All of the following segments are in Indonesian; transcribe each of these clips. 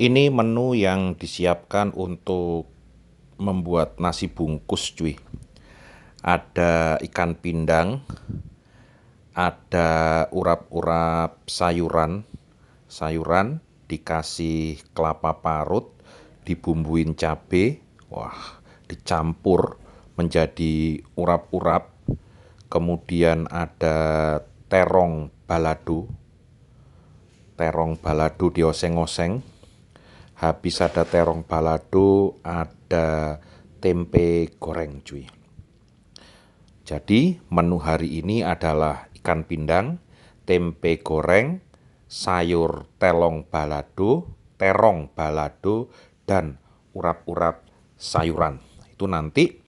Ini menu yang disiapkan untuk membuat nasi bungkus cuy. Ada ikan pindang, ada urap-urap sayuran, sayuran dikasih kelapa parut, dibumbuin cabe, wah, dicampur menjadi urap-urap. Kemudian ada terong balado. Terong balado dioseng-oseng habis ada terong balado, ada tempe goreng cuy. Jadi menu hari ini adalah ikan pindang, tempe goreng, sayur telong balado, terong balado, dan urap-urap sayuran. Itu nanti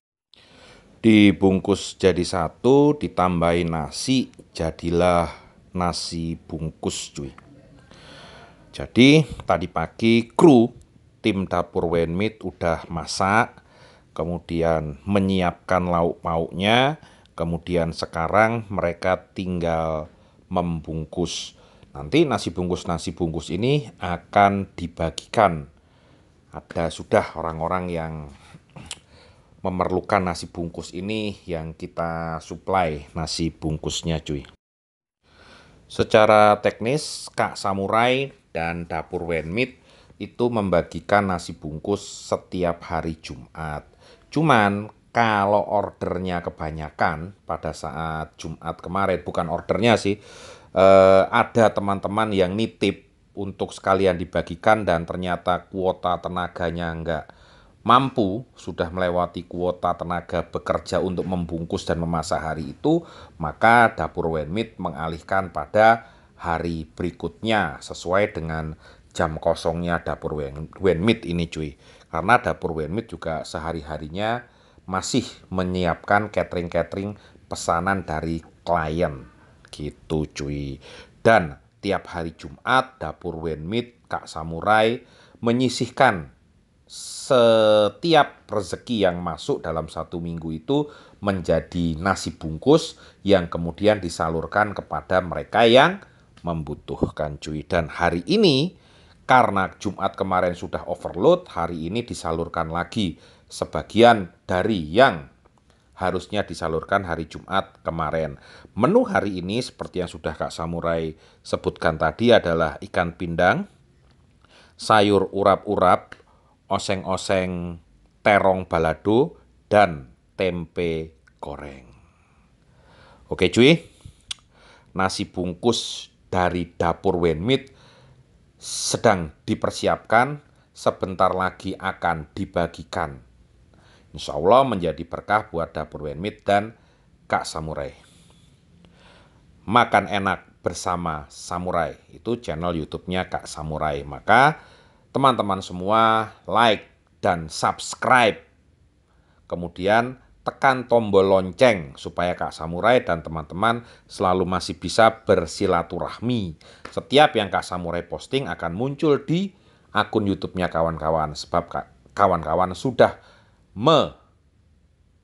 dibungkus jadi satu, ditambahin nasi, jadilah nasi bungkus cuy. Jadi tadi pagi kru tim dapur Wenmit udah masak, kemudian menyiapkan lauk pauknya, kemudian sekarang mereka tinggal membungkus. Nanti nasi bungkus-nasi bungkus ini akan dibagikan. Ada sudah orang-orang yang memerlukan nasi bungkus ini yang kita supply nasi bungkusnya cuy. Secara teknis Kak Samurai dan dapur Wenmit itu membagikan nasi bungkus setiap hari Jumat. Cuman kalau ordernya kebanyakan pada saat Jumat kemarin, bukan ordernya sih, eh, ada teman-teman yang nitip untuk sekalian dibagikan dan ternyata kuota tenaganya nggak mampu sudah melewati kuota tenaga bekerja untuk membungkus dan memasak hari itu, maka dapur Wenmit mengalihkan pada hari berikutnya sesuai dengan jam kosongnya dapur Wenmit ini cuy. Karena dapur Wenmit juga sehari-harinya masih menyiapkan catering-catering pesanan dari klien gitu cuy. Dan tiap hari Jumat dapur Wenmit Kak Samurai menyisihkan setiap rezeki yang masuk dalam satu minggu itu menjadi nasi bungkus yang kemudian disalurkan kepada mereka yang membutuhkan cuy. Dan hari ini karena Jumat kemarin sudah overload, hari ini disalurkan lagi sebagian dari yang harusnya disalurkan hari Jumat kemarin. Menu hari ini seperti yang sudah Kak Samurai sebutkan tadi adalah ikan pindang, sayur urap-urap, oseng-oseng terong balado, dan tempe goreng. Oke cuy, nasi bungkus dari dapur Wenmit sedang dipersiapkan, sebentar lagi akan dibagikan. Insya Allah menjadi berkah buat dapur Wenmit dan Kak Samurai. Makan enak bersama Samurai. Itu channel YouTube-nya Kak Samurai. Maka teman-teman semua like dan subscribe. Kemudian tekan tombol lonceng supaya Kak Samurai dan teman-teman selalu masih bisa bersilaturahmi. Setiap yang Kak Samurai posting akan muncul di akun YouTube-nya kawan-kawan sebab kawan-kawan sudah me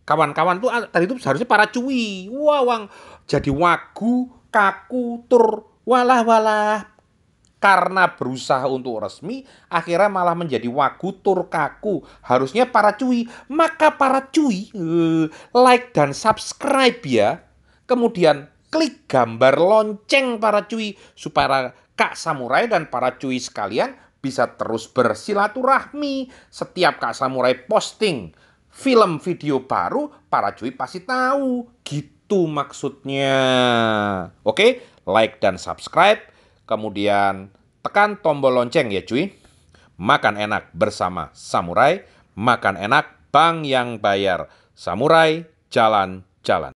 kawan-kawan tuh tadi itu seharusnya para cuy. Wawang jadi wagu, kaku, tur, walah-walah, karena berusaha untuk resmi, akhirnya malah menjadi tur kaku. Harusnya para cuy, maka para cuy eh, like dan subscribe ya. Kemudian klik gambar lonceng para cuy supaya Kak Samurai dan para cuy sekalian bisa terus bersilaturahmi. Setiap Kak Samurai posting film video baru, para cuy pasti tahu. Gitu maksudnya. Oke, like dan subscribe kemudian tekan tombol lonceng ya cuy. Makan enak bersama Samurai, makan enak Bang yang bayar. Samurai jalan-jalan.